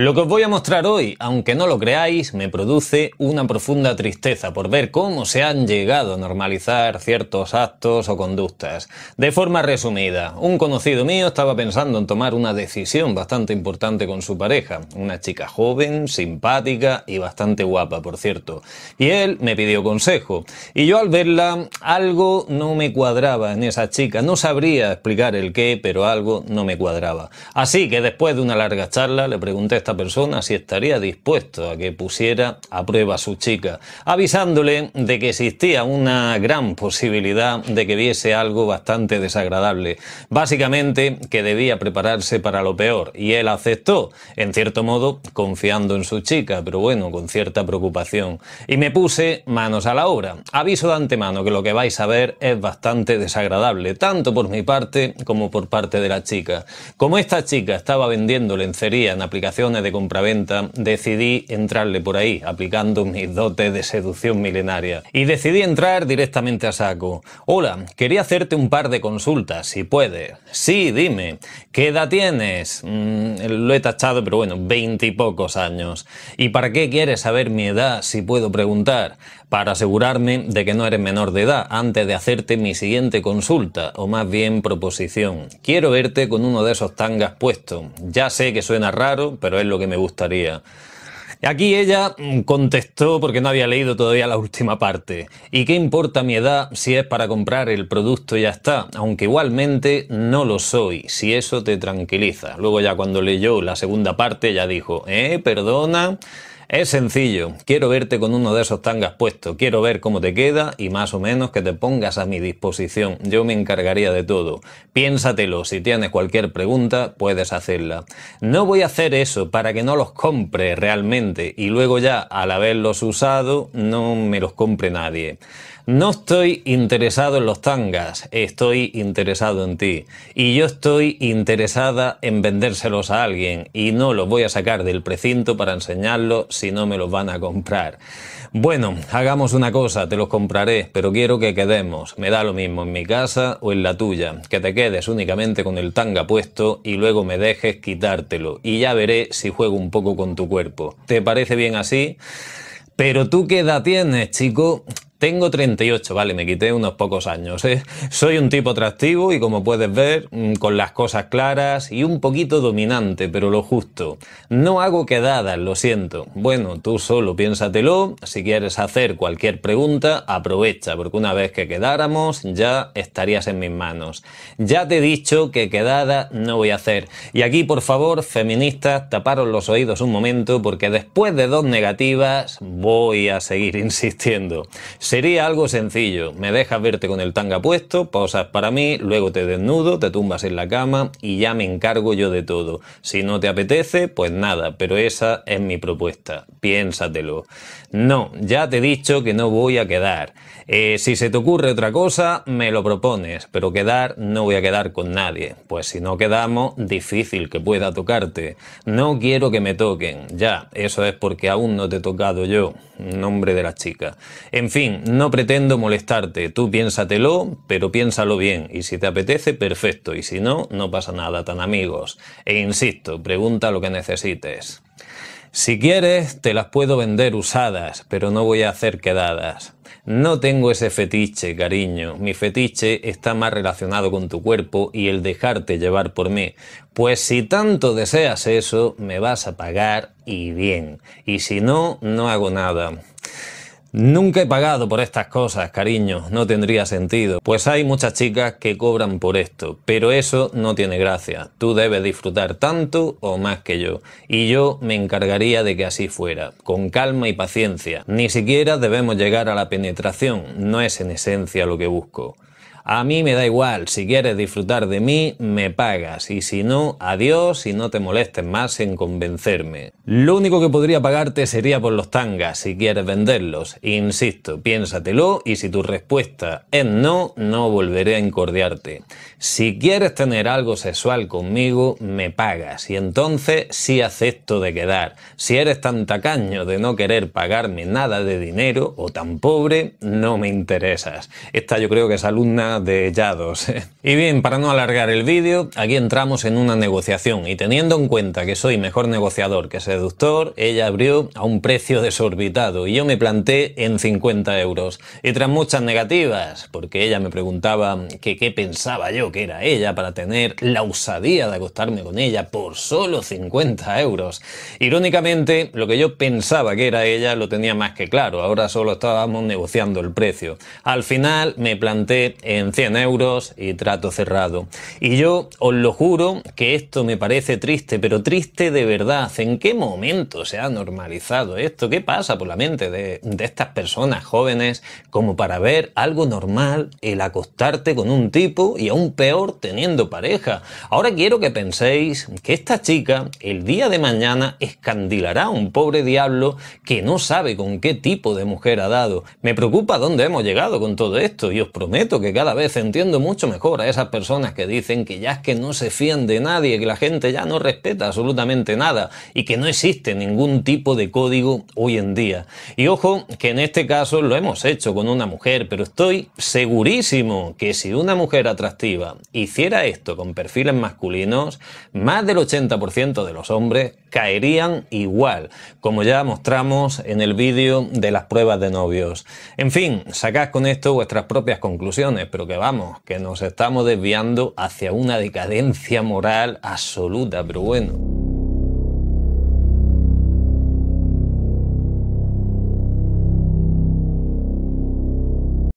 Lo que os voy a mostrar hoy, aunque no lo creáis, me produce una profunda tristeza por ver cómo se han llegado a normalizar ciertos actos o conductas. De forma resumida, un conocido mío estaba pensando en tomar una decisión bastante importante con su pareja, una chica joven, simpática y bastante guapa, por cierto. Y él me pidió consejo. Y yo al verla, algo no me cuadraba en esa chica. No sabría explicar el qué, pero algo no me cuadraba. Así que después de una larga charla, le pregunté persona si estaría dispuesto a que pusiera a prueba a su chica, avisándole de que existía una gran posibilidad de que viese algo bastante desagradable. Básicamente que debía prepararse para lo peor y él aceptó, en cierto modo confiando en su chica, pero bueno, con cierta preocupación. Y me puse manos a la obra. Aviso de antemano que lo que vais a ver es bastante desagradable, tanto por mi parte como por parte de la chica. Como esta chica estaba vendiendo lencería en aplicaciones de compraventa, decidí entrarle por ahí, aplicando mis dotes de seducción milenaria. Y decidí entrar directamente a saco. Hola, quería hacerte un par de consultas, si puede Sí, dime, ¿qué edad tienes? Mm, lo he tachado, pero bueno, veintipocos y pocos años. ¿Y para qué quieres saber mi edad, si puedo preguntar? para asegurarme de que no eres menor de edad antes de hacerte mi siguiente consulta, o más bien proposición. Quiero verte con uno de esos tangas puestos. Ya sé que suena raro, pero es lo que me gustaría. Aquí ella contestó porque no había leído todavía la última parte. ¿Y qué importa mi edad si es para comprar el producto y ya está? Aunque igualmente no lo soy, si eso te tranquiliza. Luego ya cuando leyó la segunda parte ya dijo, eh, perdona, es sencillo, quiero verte con uno de esos tangas puestos, quiero ver cómo te queda y más o menos que te pongas a mi disposición, yo me encargaría de todo. Piénsatelo, si tienes cualquier pregunta puedes hacerla. No voy a hacer eso para que no los compre realmente y luego ya al haberlos usado no me los compre nadie. No estoy interesado en los tangas, estoy interesado en ti. Y yo estoy interesada en vendérselos a alguien y no los voy a sacar del precinto para enseñarlos si no me los van a comprar. Bueno, hagamos una cosa, te los compraré, pero quiero que quedemos. Me da lo mismo en mi casa o en la tuya, que te quedes únicamente con el tanga puesto y luego me dejes quitártelo y ya veré si juego un poco con tu cuerpo. ¿Te parece bien así? Pero tú qué edad tienes, chico? Tengo 38, vale, me quité unos pocos años. ¿eh? Soy un tipo atractivo y como puedes ver, mm, con las cosas claras y un poquito dominante, pero lo justo. No hago quedadas, lo siento. Bueno, tú solo piénsatelo. Si quieres hacer cualquier pregunta, aprovecha, porque una vez que quedáramos, ya estarías en mis manos. Ya te he dicho que quedada no voy a hacer. Y aquí, por favor, feministas, taparos los oídos un momento, porque después de dos negativas, voy a seguir insistiendo. Sería algo sencillo. Me dejas verte con el tanga puesto, pausas para mí, luego te desnudo, te tumbas en la cama y ya me encargo yo de todo. Si no te apetece, pues nada, pero esa es mi propuesta. Piénsatelo. No, ya te he dicho que no voy a quedar. Eh, si se te ocurre otra cosa, me lo propones, pero quedar no voy a quedar con nadie. Pues si no quedamos, difícil que pueda tocarte. No quiero que me toquen. Ya, eso es porque aún no te he tocado yo. Nombre de la chica. En fin, no pretendo molestarte, tú piénsatelo, pero piénsalo bien, y si te apetece, perfecto, y si no, no pasa nada, tan amigos. E insisto, pregunta lo que necesites. Si quieres, te las puedo vender usadas, pero no voy a hacer quedadas. No tengo ese fetiche, cariño. Mi fetiche está más relacionado con tu cuerpo y el dejarte llevar por mí. Pues si tanto deseas eso, me vas a pagar y bien. Y si no, no hago nada. Nunca he pagado por estas cosas, cariño, no tendría sentido. Pues hay muchas chicas que cobran por esto, pero eso no tiene gracia. Tú debes disfrutar tanto o más que yo. Y yo me encargaría de que así fuera, con calma y paciencia. Ni siquiera debemos llegar a la penetración, no es en esencia lo que busco. A mí me da igual, si quieres disfrutar de mí, me pagas, y si no, adiós y no te molestes más en convencerme. Lo único que podría pagarte sería por los tangas, si quieres venderlos. Insisto, piénsatelo y si tu respuesta es no, no volveré a incordiarte. Si quieres tener algo sexual conmigo, me pagas, y entonces sí acepto de quedar. Si eres tan tacaño de no querer pagarme nada de dinero, o tan pobre, no me interesas. Esta yo creo que es alumna de Yados. y bien, para no alargar el vídeo, aquí entramos en una negociación y teniendo en cuenta que soy mejor negociador que seductor, ella abrió a un precio desorbitado y yo me planté en 50 euros. Y tras muchas negativas, porque ella me preguntaba que qué pensaba yo que era ella para tener la osadía de acostarme con ella por solo 50 euros. Irónicamente, lo que yo pensaba que era ella lo tenía más que claro, ahora solo estábamos negociando el precio. Al final me planté en 100 euros y trato cerrado. Y yo os lo juro que esto me parece triste, pero triste de verdad. ¿En qué momento se ha normalizado esto? ¿Qué pasa por la mente de, de estas personas jóvenes como para ver algo normal el acostarte con un tipo y aún peor teniendo pareja? Ahora quiero que penséis que esta chica el día de mañana escandilará a un pobre diablo que no sabe con qué tipo de mujer ha dado. Me preocupa dónde hemos llegado con todo esto y os prometo que cada vez entiendo mucho mejor a esas personas que dicen que ya es que no se fían de nadie, que la gente ya no respeta absolutamente nada y que no existe ningún tipo de código hoy en día. Y ojo, que en este caso lo hemos hecho con una mujer, pero estoy segurísimo que si una mujer atractiva hiciera esto con perfiles masculinos, más del 80% de los hombres caerían igual, como ya mostramos en el vídeo de las pruebas de novios. En fin, sacad con esto vuestras propias conclusiones, pero que vamos, que nos estamos desviando hacia una decadencia moral absoluta, pero bueno.